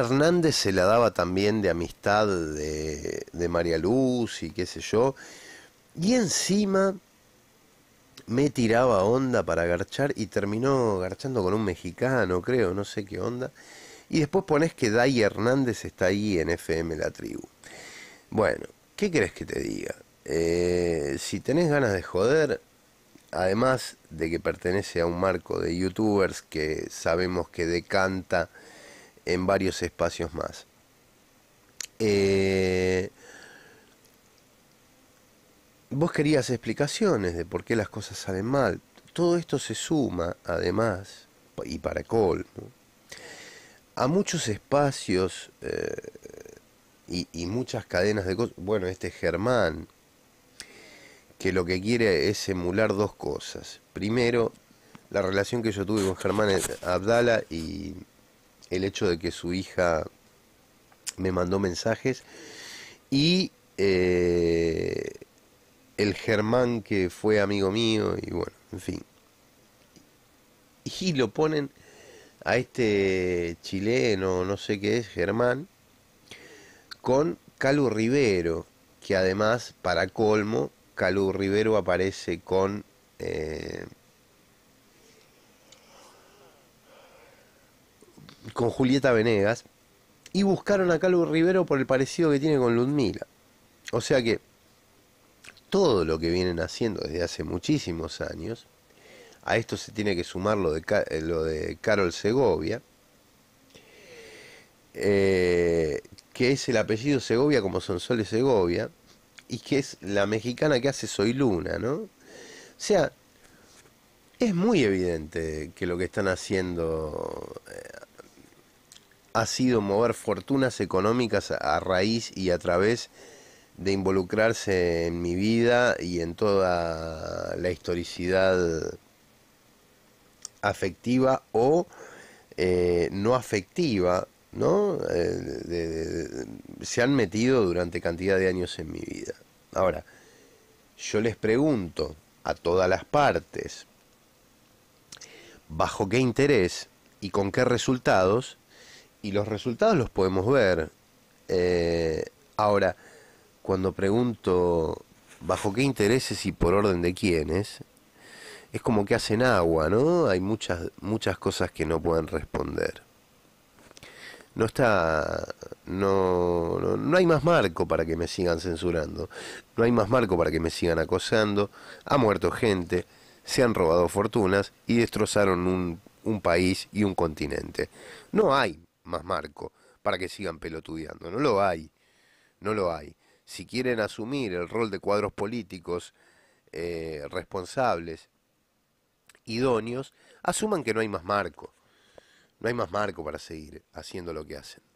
Hernández se la daba también de amistad de, María Luz y qué sé yo. Y encima me tiraba onda para garchar y terminó garchando con un mexicano, creo, no sé qué onda. Y después pones que Day Hernández está ahí en FM La Tribu. Bueno, ¿qué crees que te diga? Eh, si tenés ganas de joder, además de que pertenece a un marco de youtubers que sabemos que decanta en varios espacios más. Eh, vos querías explicaciones de por qué las cosas salen mal. Todo esto se suma, además, y para col... a muchos espacios eh, y, y, muchas cadenas de cosas. Bueno, este Germán, que lo que quiere es emular dos cosas. Primero, la relación que yo tuve con Germán eh, Abdala y, el hecho de que su hija me mandó mensajes y eh, el Germán que fue amigo mío y bueno, en fin. Y lo ponen a este chileno, no sé qué es, Germán, con Calu Rivero, que además, para colmo, Calu Rivero aparece con... Eh, con Julieta Venegas y buscaron a Calvo Rivero por el parecido que tiene con Ludmila. O sea que todo lo que vienen haciendo desde hace muchísimos años, a esto se tiene que sumar lo de, eh, lo de Carol Segovia, eh, que es el apellido Segovia como son y Segovia, y que es la mexicana que hace Soy Luna, ¿no? O sea, es muy evidente que lo que están haciendo eh, ha sido mover fortunas económicas a raíz y a través de involucrarse en mi vida y en toda la historicidad afectiva o eh, no afectiva, ¿no? Eh, se han metido durante cantidad de años en mi vida. Ahora, yo les pregunto a todas las partes, ¿bajo qué interés y con qué resultados y los resultados los podemos ver. Eh, ahora, cuando pregunto bajo qué intereses y por orden de quiénes, es como que hacen agua, ¿no? Hay muchas, muchas cosas que no pueden responder. No está. No, no, no hay más marco para que me sigan censurando. No hay más marco para que me sigan acosando. Ha muerto gente, se han robado fortunas y destrozaron un, un país y un continente. No hay más marco para que sigan pelotudeando. No lo hay, no lo hay. Si quieren asumir el rol de cuadros políticos eh, responsables, idóneos, asuman que no hay más marco. No hay más marco para seguir haciendo lo que hacen.